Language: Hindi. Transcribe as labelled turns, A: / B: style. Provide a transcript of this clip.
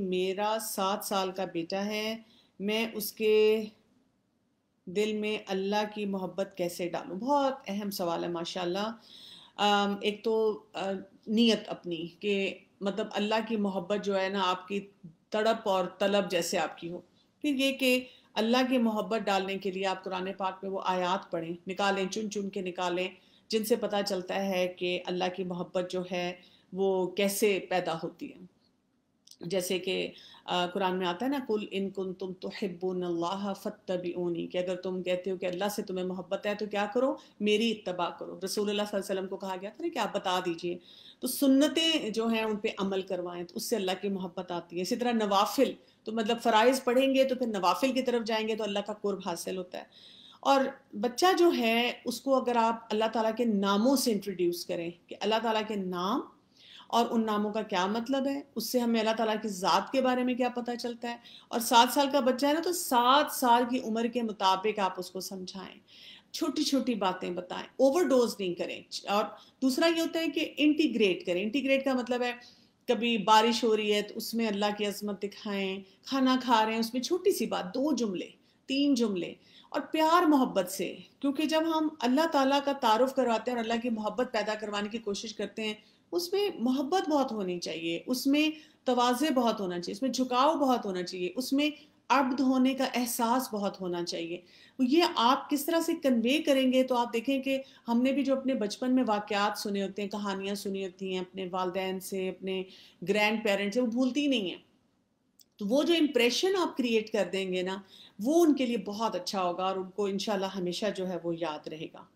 A: मेरा सात साल का बेटा है मैं उसके दिल में अल्लाह की मोहब्बत कैसे डालूं बहुत अहम सवाल है माशाल्लाह एक तो नीयत अपनी कि मतलब अल्लाह की मोहब्बत जो है ना आपकी तड़प और तलब जैसे आपकी हो फिर ये कि अल्लाह की मोहब्बत डालने के लिए आप कुरान पाक में वो आयात पढ़ें निकालें चुन चुन के निकालें जिनसे पता चलता है कि अल्लाह की मोहब्बत जो है वो कैसे पैदा होती है जैसे कि कुरान में आता है ना कुल इन कुन तुम तो हिब्बन फ़तबी कि अगर तुम कहते हो कि अल्लाह से तुम्हें मोहब्बत है तो क्या करो मेरी इतबा करो रसूल वसलम को कहा गया था ना कि आप बता दीजिए तो सुन्नतें जो हैं उन पर अमल करवाएं तो उससे अल्लाह की मोहब्बत आती है इसी तरह नवाफिल तो मतलब फ़राइज़ पढ़ेंगे तो फिर नवाफिल की तरफ जाएंगे तो अल्लाह का कुर्ब हासिल होता है और बच्चा जो है उसको अगर आप अल्लाह ताला के नामों से इंट्रोड्यूस करें कि अल्लाह ताला के नाम और उन नामों का क्या मतलब है उससे हमें अल्लाह ताला की ज़ात के बारे में क्या पता चलता है और सात साल का बच्चा है ना तो सात साल की उम्र के मुताबिक आप उसको समझाएं छोटी छोटी बातें बताएं ओवरडोज नहीं करें और दूसरा ये होता है कि इंटीग्रेट करें इंटीग्रेट का मतलब है कभी बारिश हो रही है तो उसमें अल्लाह की अजमत दिखाएं खाना खा रहे हैं उसमें छोटी सी बात दो जुमले तीन जुमले और प्यार मोहब्बत से क्योंकि जब हम अल्लाह ताला का तारुफ करवाते हैं और अल्लाह की मोहब्बत पैदा करवाने की कोशिश करते हैं उसमें मोहब्बत बहुत होनी चाहिए उसमें तोज़े बहुत होना चाहिए उसमें झुकाव बहुत होना चाहिए उसमें अब्द होने का एहसास बहुत होना चाहिए तो ये आप किस तरह से कन्वे करेंगे तो आप देखें कि हमने भी जो अपने बचपन में वाक़ात सुने होते हैं कहानियाँ सुनी होती हैं अपने वालदेन से अपने ग्रैंड पेरेंट्स से वो भूलती नहीं है तो वो जो इम्प्रेशन आप क्रिएट कर देंगे ना वो उनके लिए बहुत अच्छा होगा और उनको इन हमेशा जो है वो याद रहेगा